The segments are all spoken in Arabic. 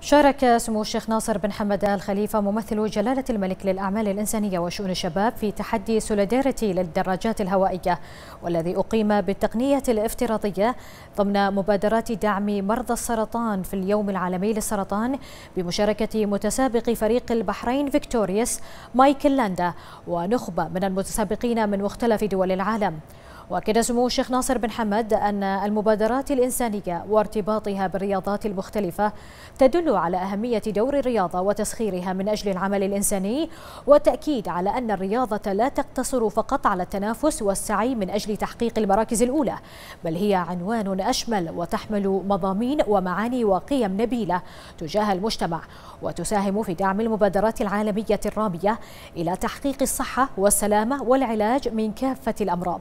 شارك سمو الشيخ ناصر بن حمد آل خليفة ممثل جلالة الملك للأعمال الإنسانية وشؤون الشباب في تحدي سوليداريتي للدراجات الهوائية والذي أقيم بالتقنية الافتراضية ضمن مبادرات دعم مرضى السرطان في اليوم العالمي للسرطان بمشاركة متسابق فريق البحرين فيكتوريوس مايكل لاندا ونخبة من المتسابقين من مختلف دول العالم واكد سمو الشيخ ناصر بن حمد أن المبادرات الإنسانية وارتباطها بالرياضات المختلفة تدل على أهمية دور الرياضة وتسخيرها من أجل العمل الإنساني وتأكيد على أن الرياضة لا تقتصر فقط على التنافس والسعي من أجل تحقيق المراكز الأولى بل هي عنوان أشمل وتحمل مضامين ومعاني وقيم نبيلة تجاه المجتمع وتساهم في دعم المبادرات العالمية الرامية إلى تحقيق الصحة والسلامة والعلاج من كافة الأمراض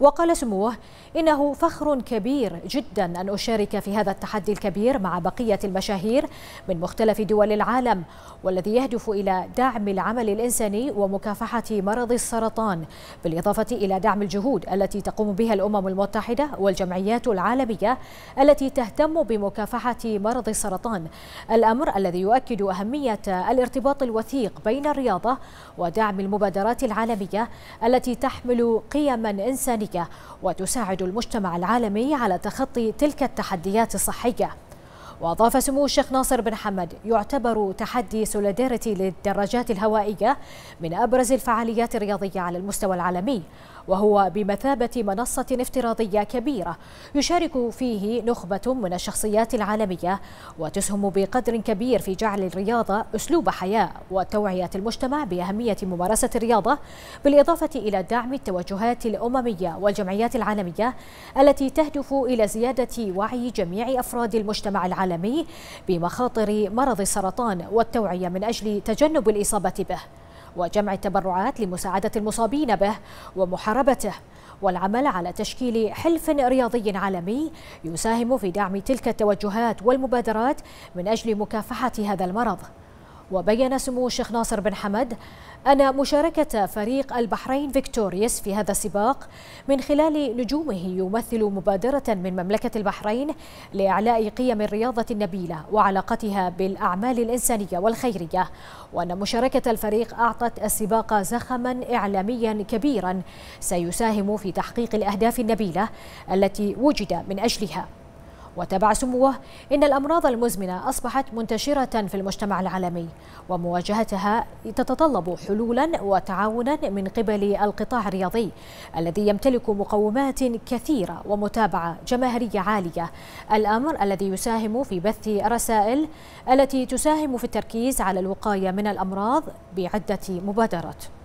وقال سموه إنه فخر كبير جدا أن أشارك في هذا التحدي الكبير مع بقية المشاهير من مختلف دول العالم والذي يهدف إلى دعم العمل الإنساني ومكافحة مرض السرطان بالإضافة إلى دعم الجهود التي تقوم بها الأمم المتحدة والجمعيات العالمية التي تهتم بمكافحة مرض السرطان الأمر الذي يؤكد أهمية الارتباط الوثيق بين الرياضة ودعم المبادرات العالمية التي تحمل قيما إنسانية الصحية وتساعد المجتمع العالمي على تخطي تلك التحديات الصحية وأضاف سمو الشيخ ناصر بن حمد يعتبر تحدي سوليداريتي للدراجات الهوائية من أبرز الفعاليات الرياضية على المستوى العالمي وهو بمثابة منصة افتراضية كبيرة يشارك فيه نخبة من الشخصيات العالمية وتسهم بقدر كبير في جعل الرياضة أسلوب حياة وتوعية المجتمع بأهمية ممارسة الرياضة بالإضافة إلى دعم التوجهات الأممية والجمعيات العالمية التي تهدف إلى زيادة وعي جميع أفراد المجتمع العالمي العالمي بمخاطر مرض السرطان والتوعية من أجل تجنب الإصابة به وجمع التبرعات لمساعدة المصابين به ومحاربته والعمل على تشكيل حلف رياضي عالمي يساهم في دعم تلك التوجهات والمبادرات من أجل مكافحة هذا المرض وبين سمو الشيخ ناصر بن حمد أن مشاركة فريق البحرين فيكتوريوس في هذا السباق من خلال نجومه يمثل مبادرة من مملكة البحرين لإعلاء قيم الرياضة النبيلة وعلاقتها بالأعمال الإنسانية والخيرية وأن مشاركة الفريق أعطت السباق زخما إعلاميا كبيرا سيساهم في تحقيق الأهداف النبيلة التي وجد من أجلها وتابع سموه إن الأمراض المزمنة أصبحت منتشرة في المجتمع العالمي ومواجهتها تتطلب حلولا وتعاونا من قبل القطاع الرياضي الذي يمتلك مقومات كثيرة ومتابعة جماهيرية عالية الأمر الذي يساهم في بث رسائل التي تساهم في التركيز على الوقاية من الأمراض بعدة مبادرات